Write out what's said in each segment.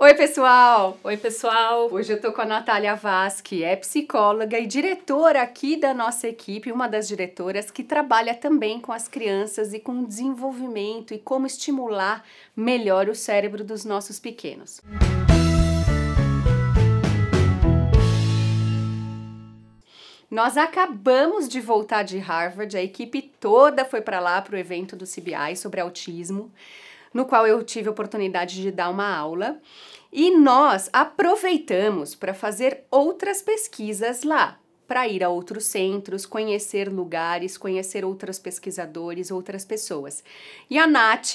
Oi, pessoal! Oi, pessoal! Hoje eu tô com a Natália Vaz, que é psicóloga e diretora aqui da nossa equipe, uma das diretoras que trabalha também com as crianças e com o desenvolvimento e como estimular melhor o cérebro dos nossos pequenos. Nós acabamos de voltar de Harvard, a equipe toda foi para lá para o evento do CBI sobre autismo no qual eu tive a oportunidade de dar uma aula. E nós aproveitamos para fazer outras pesquisas lá, para ir a outros centros, conhecer lugares, conhecer outros pesquisadores, outras pessoas. E a Nath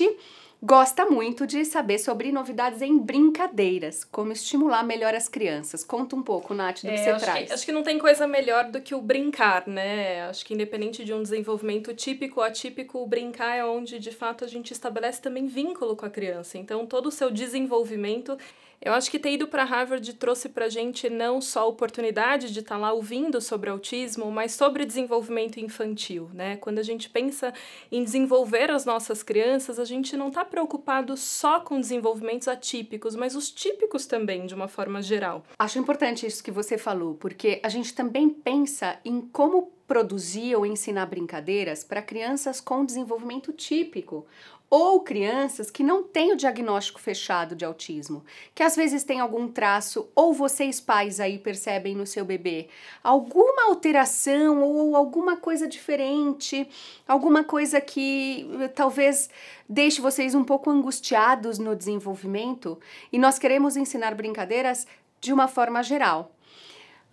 Gosta muito de saber sobre novidades em brincadeiras, como estimular melhor as crianças. Conta um pouco, Nath, do é, que você acho traz. Que, acho que não tem coisa melhor do que o brincar, né? Acho que independente de um desenvolvimento típico ou atípico, o brincar é onde, de fato, a gente estabelece também vínculo com a criança. Então, todo o seu desenvolvimento eu acho que ter ido para Harvard trouxe para a gente não só a oportunidade de estar tá lá ouvindo sobre autismo, mas sobre desenvolvimento infantil, né? Quando a gente pensa em desenvolver as nossas crianças, a gente não está preocupado só com desenvolvimentos atípicos, mas os típicos também, de uma forma geral. Acho importante isso que você falou, porque a gente também pensa em como produziam ensinar brincadeiras para crianças com desenvolvimento típico ou crianças que não têm o diagnóstico fechado de autismo, que às vezes tem algum traço ou vocês pais aí percebem no seu bebê alguma alteração ou alguma coisa diferente, alguma coisa que eh, talvez deixe vocês um pouco angustiados no desenvolvimento, e nós queremos ensinar brincadeiras de uma forma geral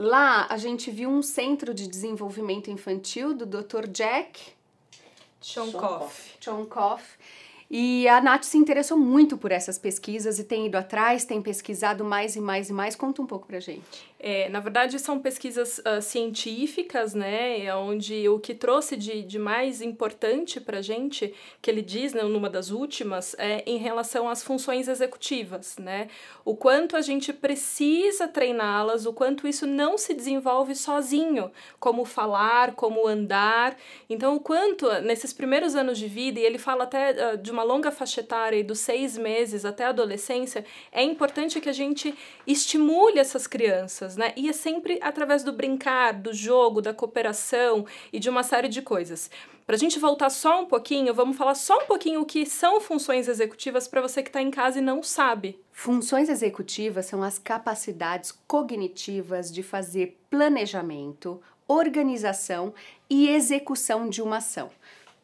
Lá a gente viu um centro de desenvolvimento infantil do Dr. Jack Chonkoff. Chonkoff e a Nath se interessou muito por essas pesquisas e tem ido atrás, tem pesquisado mais e mais e mais. Conta um pouco pra gente. É, na verdade, são pesquisas uh, científicas, né? É onde o que trouxe de, de mais importante pra gente, que ele diz né, numa das últimas, é em relação às funções executivas, né? O quanto a gente precisa treiná-las, o quanto isso não se desenvolve sozinho, como falar, como andar. Então, o quanto nesses primeiros anos de vida, e ele fala até uh, de uma uma longa faixa etária dos seis meses até a adolescência, é importante que a gente estimule essas crianças, né? E é sempre através do brincar, do jogo, da cooperação e de uma série de coisas. Para a gente voltar só um pouquinho, vamos falar só um pouquinho o que são funções executivas para você que está em casa e não sabe. Funções executivas são as capacidades cognitivas de fazer planejamento, organização e execução de uma ação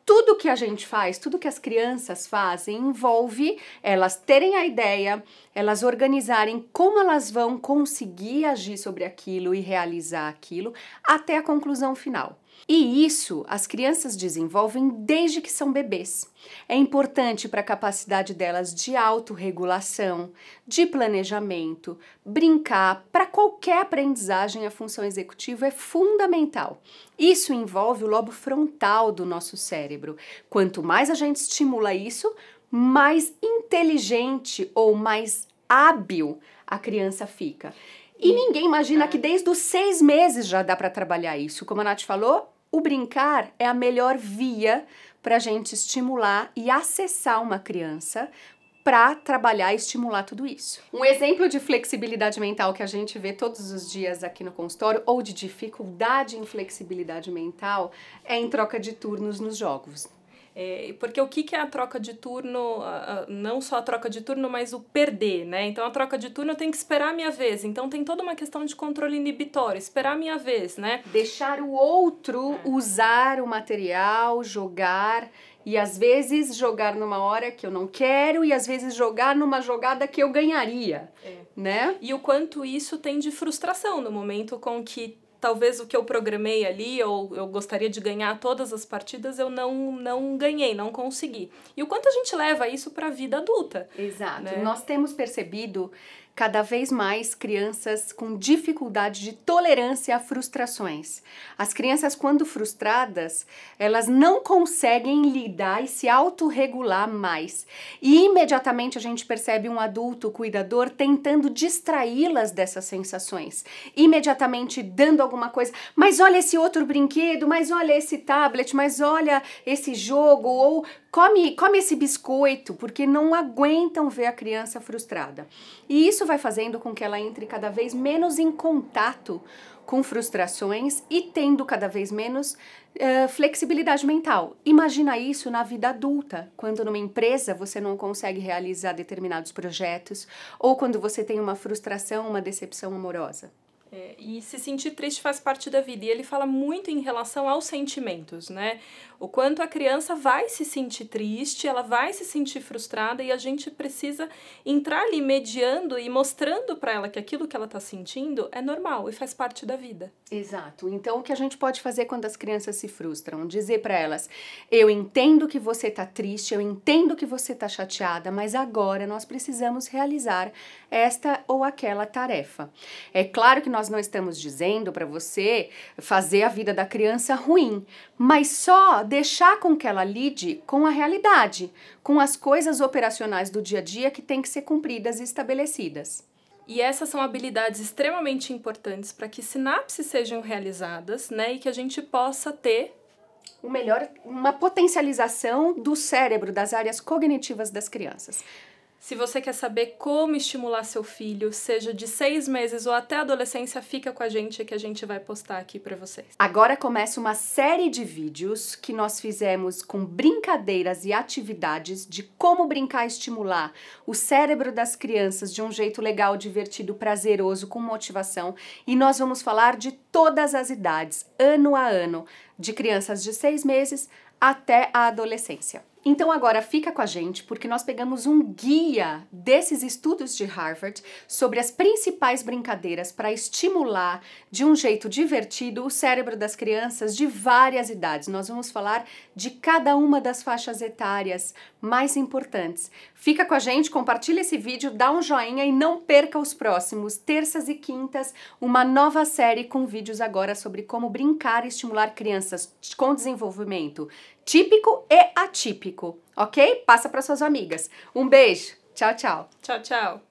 tudo que a gente faz, tudo que as crianças fazem, envolve elas terem a ideia, elas organizarem como elas vão conseguir agir sobre aquilo e realizar aquilo até a conclusão final. E isso as crianças desenvolvem desde que são bebês. É importante para a capacidade delas de autorregulação, de planejamento, brincar, para qualquer aprendizagem a função executiva é fundamental. Isso envolve o lobo frontal do nosso cérebro. Quanto mais a gente estimula isso, mais inteligente ou mais hábil a criança fica. E ninguém imagina que desde os seis meses já dá para trabalhar isso. Como a Nath falou, o brincar é a melhor via para a gente estimular e acessar uma criança para trabalhar e estimular tudo isso. Um exemplo de flexibilidade mental que a gente vê todos os dias aqui no consultório ou de dificuldade em flexibilidade mental é em troca de turnos nos jogos. É, porque o que, que é a troca de turno, não só a troca de turno, mas o perder, né? Então a troca de turno eu tenho que esperar a minha vez. Então tem toda uma questão de controle inibitório, esperar a minha vez, né? Deixar o outro é. usar o material, jogar. E às vezes jogar numa hora que eu não quero e às vezes jogar numa jogada que eu ganharia, é. né? E o quanto isso tem de frustração no momento com que talvez o que eu programei ali, ou eu gostaria de ganhar todas as partidas, eu não, não ganhei, não consegui. E o quanto a gente leva isso para a vida adulta. Exato. Né? Nós temos percebido cada vez mais crianças com dificuldade de tolerância a frustrações. As crianças, quando frustradas, elas não conseguem lidar e se autorregular mais. E imediatamente a gente percebe um adulto cuidador tentando distraí-las dessas sensações, imediatamente dando alguma coisa. Mas olha esse outro brinquedo, mas olha esse tablet, mas olha esse jogo, ou come, come esse biscoito, porque não aguentam ver a criança frustrada. E isso vai fazendo com que ela entre cada vez menos em contato com frustrações e tendo cada vez menos uh, flexibilidade mental. Imagina isso na vida adulta, quando numa empresa você não consegue realizar determinados projetos ou quando você tem uma frustração, uma decepção amorosa. É, e se sentir triste faz parte da vida. E ele fala muito em relação aos sentimentos, né? O quanto a criança vai se sentir triste, ela vai se sentir frustrada e a gente precisa entrar ali mediando e mostrando para ela que aquilo que ela está sentindo é normal e faz parte da vida. Exato. Então, o que a gente pode fazer quando as crianças se frustram? Dizer para elas: eu entendo que você está triste, eu entendo que você está chateada, mas agora nós precisamos realizar esta ou aquela tarefa. É claro que nós nós não estamos dizendo para você fazer a vida da criança ruim, mas só deixar com que ela lide com a realidade, com as coisas operacionais do dia a dia que têm que ser cumpridas e estabelecidas. E essas são habilidades extremamente importantes para que sinapses sejam realizadas, né, e que a gente possa ter o melhor, uma potencialização do cérebro, das áreas cognitivas das crianças. Se você quer saber como estimular seu filho, seja de seis meses ou até adolescência, fica com a gente que a gente vai postar aqui para vocês. Agora começa uma série de vídeos que nós fizemos com brincadeiras e atividades de como brincar e estimular o cérebro das crianças de um jeito legal, divertido, prazeroso, com motivação. E nós vamos falar de todas as idades, ano a ano, de crianças de seis meses até a adolescência. Então agora fica com a gente porque nós pegamos um guia desses estudos de Harvard sobre as principais brincadeiras para estimular de um jeito divertido o cérebro das crianças de várias idades. Nós vamos falar de cada uma das faixas etárias mais importantes. Fica com a gente, compartilha esse vídeo, dá um joinha e não perca os próximos. Terças e quintas, uma nova série com vídeos agora sobre como brincar e estimular crianças com desenvolvimento típico e atípico, ok? Passa para suas amigas. Um beijo. Tchau, tchau. Tchau, tchau.